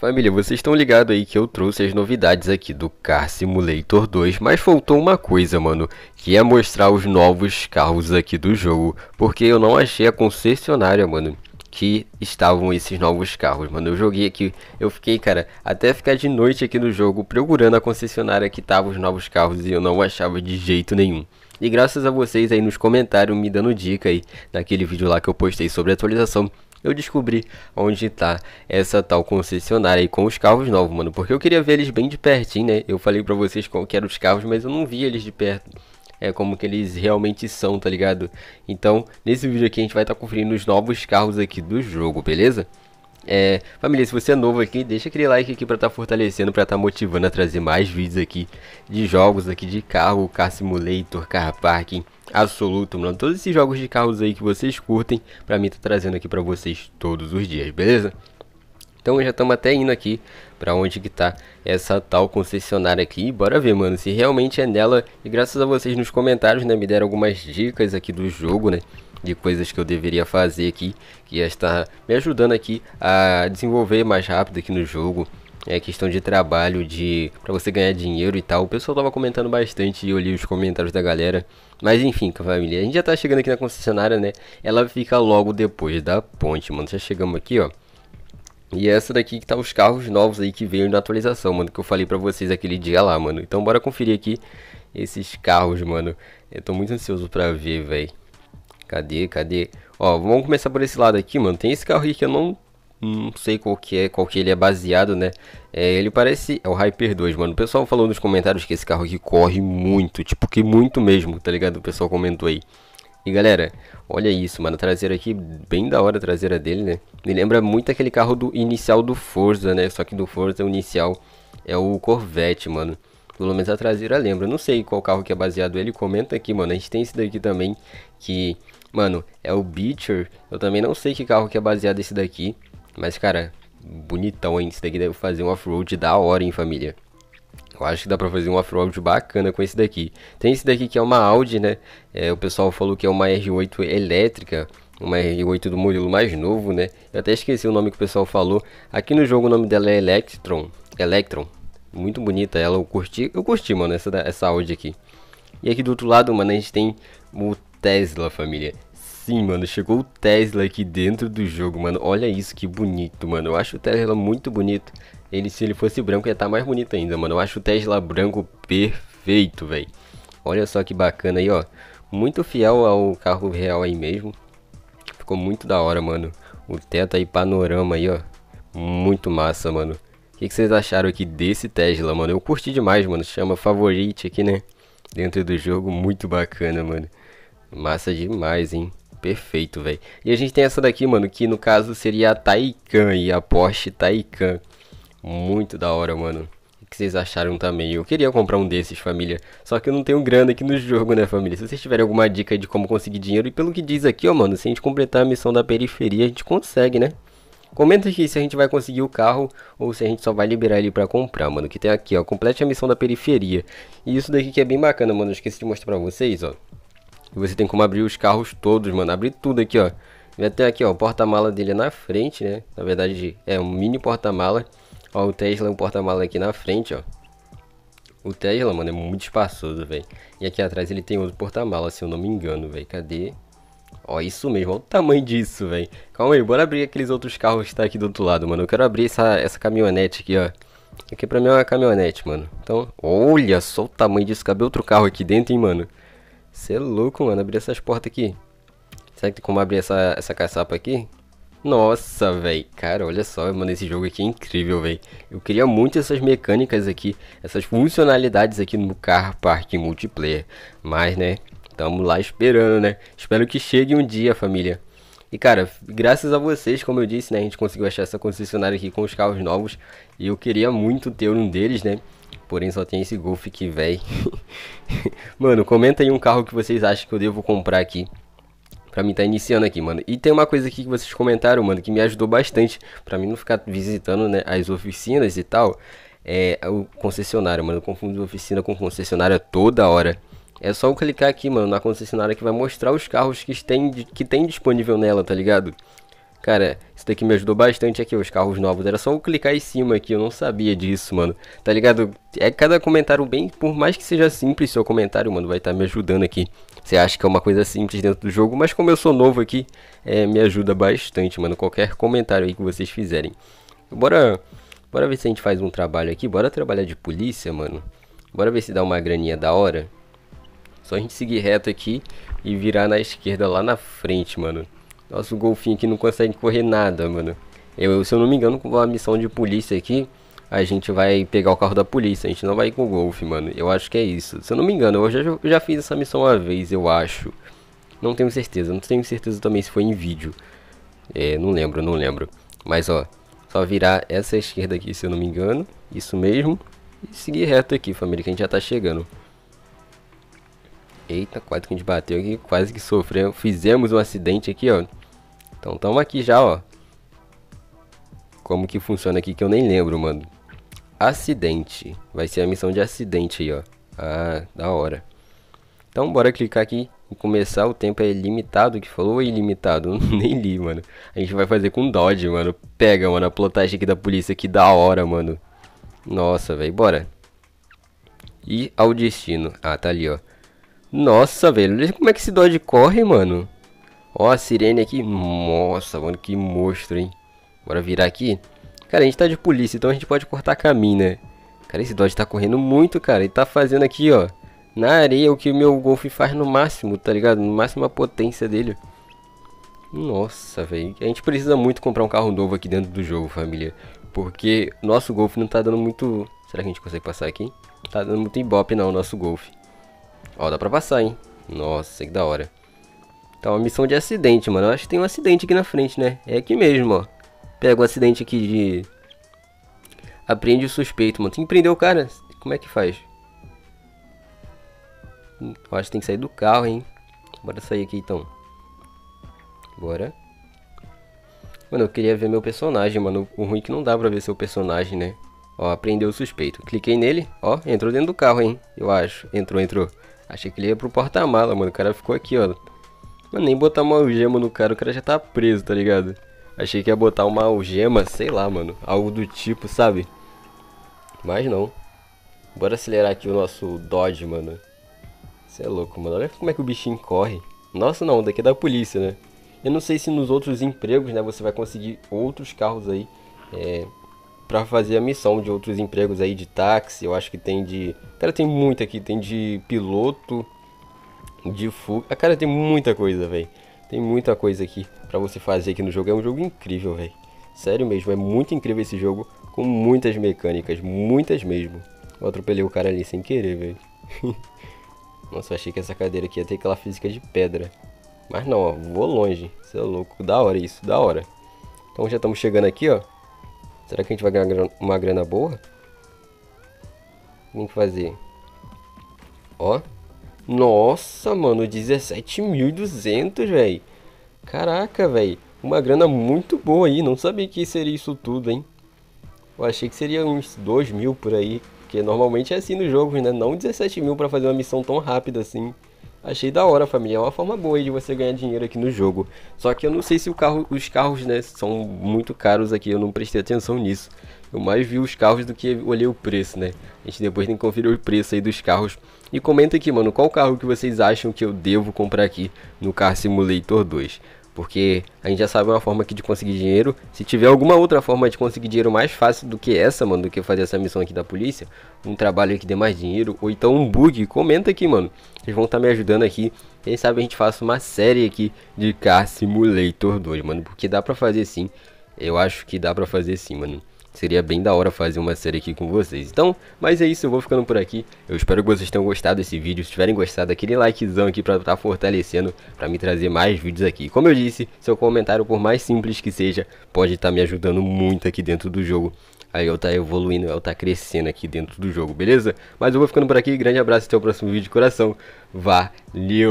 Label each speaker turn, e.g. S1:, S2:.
S1: Família, vocês estão ligados aí que eu trouxe as novidades aqui do Car Simulator 2, mas faltou uma coisa, mano, que é mostrar os novos carros aqui do jogo, porque eu não achei a concessionária, mano, que estavam esses novos carros, mano, eu joguei aqui, eu fiquei, cara, até ficar de noite aqui no jogo procurando a concessionária que tava os novos carros e eu não achava de jeito nenhum. E graças a vocês aí nos comentários me dando dica aí, naquele vídeo lá que eu postei sobre a atualização, eu descobri onde tá essa tal concessionária aí com os carros novos, mano. Porque eu queria ver eles bem de pertinho, né? Eu falei pra vocês qual que eram os carros, mas eu não vi eles de perto. É como que eles realmente são, tá ligado? Então, nesse vídeo aqui a gente vai estar tá conferindo os novos carros aqui do jogo, beleza? É, família, se você é novo aqui, deixa aquele like aqui pra estar tá fortalecendo, pra estar tá motivando a trazer mais vídeos aqui de jogos aqui de carro, Car Simulator, Car Parking absoluto, mano. Todos esses jogos de carros aí que vocês curtem, pra mim tá trazendo aqui pra vocês todos os dias, beleza? Então já estamos até indo aqui para onde que tá essa tal concessionária aqui. Bora ver, mano, se realmente é nela. E graças a vocês nos comentários, né, me deram algumas dicas aqui do jogo, né? De coisas que eu deveria fazer aqui, que já está me ajudando aqui a desenvolver mais rápido aqui no jogo é questão de trabalho, de para você ganhar dinheiro e tal. O pessoal tava comentando bastante e eu li os comentários da galera. Mas enfim, família, a gente já tá chegando aqui na concessionária, né? Ela fica logo depois da ponte, mano. Já chegamos aqui, ó. E é essa daqui que tá os carros novos aí que veio na atualização, mano, que eu falei pra vocês aquele dia lá, mano. Então bora conferir aqui esses carros, mano. Eu tô muito ansioso pra ver, velho. Cadê, cadê? Ó, vamos começar por esse lado aqui, mano. Tem esse carro aqui que eu não não sei qual que é, qual que ele é baseado, né? É, ele parece. É o Hyper 2, mano. O pessoal falou nos comentários que esse carro aqui corre muito, tipo, que muito mesmo, tá ligado? O pessoal comentou aí. E galera, olha isso, mano. A traseira aqui, bem da hora a traseira dele, né? Me lembra muito aquele carro do inicial do Forza, né? Só que do Forza, o inicial é o Corvette, mano. Pelo menos a traseira lembra. Não sei qual carro que é baseado ele. Comenta aqui, mano. A gente tem esse daqui também, que... Mano, é o Beecher. Eu também não sei que carro que é baseado esse daqui. Mas, cara, bonitão, hein? Isso daqui deve fazer um off-road da hora, hein, família? Eu acho que dá pra fazer um off-road bacana com esse daqui. Tem esse daqui que é uma Audi, né? É, o pessoal falou que é uma R8 elétrica. Uma R8 do modelo mais novo, né? Eu até esqueci o nome que o pessoal falou. Aqui no jogo o nome dela é Electron. Electron. Muito bonita ela, eu curti. Eu curti, mano, essa, essa Audi aqui. E aqui do outro lado, mano, a gente tem o Tesla, família. Sim, mano, chegou o Tesla aqui dentro do jogo, mano. Olha isso, que bonito, mano. Eu acho o Tesla muito bonito. Ele, se ele fosse branco, ia estar tá mais bonito ainda, mano. Eu acho o Tesla branco perfeito, velho. Olha só que bacana aí, ó. Muito fiel ao carro real aí mesmo. Ficou muito da hora, mano. O teto aí, panorama aí, ó. Muito massa, mano. O que, que vocês acharam aqui desse Tesla, mano? Eu curti demais, mano. Chama favorite aqui, né? Dentro do jogo, muito bacana, mano. Massa demais, hein? perfeito, velho. E a gente tem essa daqui, mano, que no caso seria a Taikan e a Porsche Taikan, Muito da hora, mano. O que vocês acharam também? Eu queria comprar um desses, família. Só que eu não tenho grana aqui no jogo, né, família? Se vocês tiverem alguma dica de como conseguir dinheiro, e pelo que diz aqui, ó, mano, se a gente completar a missão da periferia, a gente consegue, né? Comenta aqui se a gente vai conseguir o carro ou se a gente só vai liberar ele para comprar, mano. Que tem aqui, ó, complete a missão da periferia. E isso daqui que é bem bacana, mano. Eu esqueci de mostrar pra vocês, ó. E você tem como abrir os carros todos, mano. Abrir tudo aqui, ó. vai até aqui, ó, o porta-mala dele é na frente, né? Na verdade, é um mini porta-mala. Ó, o Tesla é um porta-mala aqui na frente, ó. O Tesla, mano, é muito espaçoso, velho. E aqui atrás ele tem outro porta-mala, se eu não me engano, velho. Cadê? Ó, isso mesmo, olha o tamanho disso, velho. Calma aí, bora abrir aqueles outros carros que tá aqui do outro lado, mano. Eu quero abrir essa, essa caminhonete aqui, ó. Aqui pra mim é uma caminhonete, mano. Então, olha só o tamanho disso. Cabe outro carro aqui dentro, hein, mano. Você é louco, mano. Abrir essas portas aqui. Será que tem como abrir essa, essa caçapa aqui? Nossa, velho. Cara, olha só, mano. Esse jogo aqui é incrível, velho. Eu queria muito essas mecânicas aqui. Essas funcionalidades aqui no Car Park Multiplayer. Mas, né? Tamo lá esperando, né? Espero que chegue um dia, família. E cara, graças a vocês, como eu disse, né, a gente conseguiu achar essa concessionária aqui com os carros novos e eu queria muito ter um deles, né? Porém só tem esse Golf que véi. mano, comenta aí um carro que vocês acham que eu devo comprar aqui. Pra mim tá iniciando aqui, mano. E tem uma coisa aqui que vocês comentaram, mano, que me ajudou bastante. Pra mim não ficar visitando né, as oficinas e tal. É o concessionário, mano. Eu confundo oficina com concessionária toda hora. É só eu clicar aqui, mano, na concessionária que vai mostrar os carros que tem, que tem disponível nela, tá ligado? Cara, isso daqui me ajudou bastante aqui, os carros novos. Era só eu clicar em cima aqui, eu não sabia disso, mano. Tá ligado? É cada comentário bem, por mais que seja simples seu comentário, mano, vai estar tá me ajudando aqui. Você acha que é uma coisa simples dentro do jogo, mas como eu sou novo aqui, é, me ajuda bastante, mano. Qualquer comentário aí que vocês fizerem. Bora, bora ver se a gente faz um trabalho aqui. Bora trabalhar de polícia, mano. Bora ver se dá uma graninha da hora. Só a gente seguir reto aqui e virar na esquerda lá na frente, mano. Nosso golfinho aqui não consegue correr nada, mano. Eu, se eu não me engano, com a missão de polícia aqui, a gente vai pegar o carro da polícia. A gente não vai ir com o golfe, mano. Eu acho que é isso. Se eu não me engano, eu já, eu já fiz essa missão uma vez, eu acho. Não tenho certeza. Não tenho certeza também se foi em vídeo. É, não lembro, não lembro. Mas, ó, só virar essa esquerda aqui, se eu não me engano. Isso mesmo. E seguir reto aqui, família, que a gente já tá chegando. Eita, quase que a gente bateu aqui, quase que sofreu. Fizemos um acidente aqui, ó. Então tamo aqui já, ó. Como que funciona aqui que eu nem lembro, mano. Acidente. Vai ser a missão de acidente aí, ó. Ah, da hora. Então bora clicar aqui e começar. O tempo é limitado, que falou é ilimitado? nem li, mano. A gente vai fazer com dodge, mano. Pega, mano, a plotagem aqui da polícia, que da hora, mano. Nossa, velho, bora. E ao destino. Ah, tá ali, ó. Nossa, velho, como é que esse dodge corre, mano? Ó a sirene aqui. Nossa, mano, que monstro, hein? Bora virar aqui. Cara, a gente tá de polícia, então a gente pode cortar caminho, né? Cara, esse Dodge tá correndo muito, cara. Ele tá fazendo aqui, ó. Na areia, o que o meu Golf faz no máximo, tá ligado? No máximo a potência dele. Nossa, velho. A gente precisa muito comprar um carro novo aqui dentro do jogo, família. Porque nosso Golf não tá dando muito... Será que a gente consegue passar aqui? Tá dando muito embope, não, o nosso Golf. Ó, dá pra passar, hein? Nossa, que da hora. Tá uma missão de acidente, mano. Eu acho que tem um acidente aqui na frente, né? É aqui mesmo, ó. Pega o acidente aqui de... Apreende o suspeito, mano. Tem que prender o cara. Como é que faz? Eu acho que tem que sair do carro, hein? Bora sair aqui, então. Bora. Mano, eu queria ver meu personagem, mano. O ruim é que não dá pra ver seu personagem, né? Ó, apreendeu o suspeito. Cliquei nele. Ó, entrou dentro do carro, hein? Eu acho. Entrou, entrou. Achei que ele ia pro porta-mala, mano. O cara ficou aqui, ó. Mano, nem botar uma algema no cara, o cara já tá preso, tá ligado? Achei que ia botar uma algema, sei lá, mano. Algo do tipo, sabe? Mas não. Bora acelerar aqui o nosso Dodge, mano. Você é louco, mano. Olha como é que o bichinho corre. Nossa, não. Daqui é da polícia, né? Eu não sei se nos outros empregos, né? Você vai conseguir outros carros aí. É, pra fazer a missão de outros empregos aí de táxi. Eu acho que tem de... Cara, tem muito aqui. Tem de piloto de fuga. Cara, tem muita coisa, velho. Tem muita coisa aqui para você fazer aqui no jogo. É um jogo incrível, velho. Sério mesmo, é muito incrível esse jogo com muitas mecânicas, muitas mesmo. Eu atropelei o cara ali sem querer, velho. Nossa, achei que essa cadeira aqui ia ter aquela física de pedra. Mas não, ó, vou longe. Você é louco, da hora isso, da hora. Então já estamos chegando aqui, ó. Será que a gente vai ganhar uma grana boa? Tem que fazer. Ó, nossa, mano, 17.200, velho. Caraca, velho. Uma grana muito boa aí. Não sabia que seria isso tudo, hein. Eu achei que seria uns 2 mil por aí. Porque normalmente é assim nos jogos, né? Não 17 mil pra fazer uma missão tão rápida assim. Achei da hora, família. É uma forma boa de você ganhar dinheiro aqui no jogo. Só que eu não sei se carro, os carros né, são muito caros aqui. Eu não prestei atenção nisso. Eu mais vi os carros do que olhei o preço, né? A gente depois tem que conferir o preço aí dos carros. E comenta aqui, mano, qual carro que vocês acham que eu devo comprar aqui no Car Simulator 2. Porque a gente já sabe uma forma aqui de conseguir dinheiro. Se tiver alguma outra forma de conseguir dinheiro mais fácil do que essa, mano, do que fazer essa missão aqui da polícia, um trabalho que dê mais dinheiro, ou então um bug, comenta aqui, mano. Vocês vão estar tá me ajudando aqui. Quem sabe a gente faça uma série aqui de Car Simulator 2, mano. Porque dá pra fazer sim. Eu acho que dá pra fazer sim, mano. Seria bem da hora fazer uma série aqui com vocês. Então, mas é isso, eu vou ficando por aqui. Eu espero que vocês tenham gostado desse vídeo. Se tiverem gostado, aquele likezão aqui pra estar tá fortalecendo, pra me trazer mais vídeos aqui. Como eu disse, seu comentário, por mais simples que seja, pode estar tá me ajudando muito aqui dentro do jogo. Aí eu tá evoluindo, eu tá crescendo aqui dentro do jogo, beleza? Mas eu vou ficando por aqui, grande abraço, até o próximo vídeo de coração. Valeu!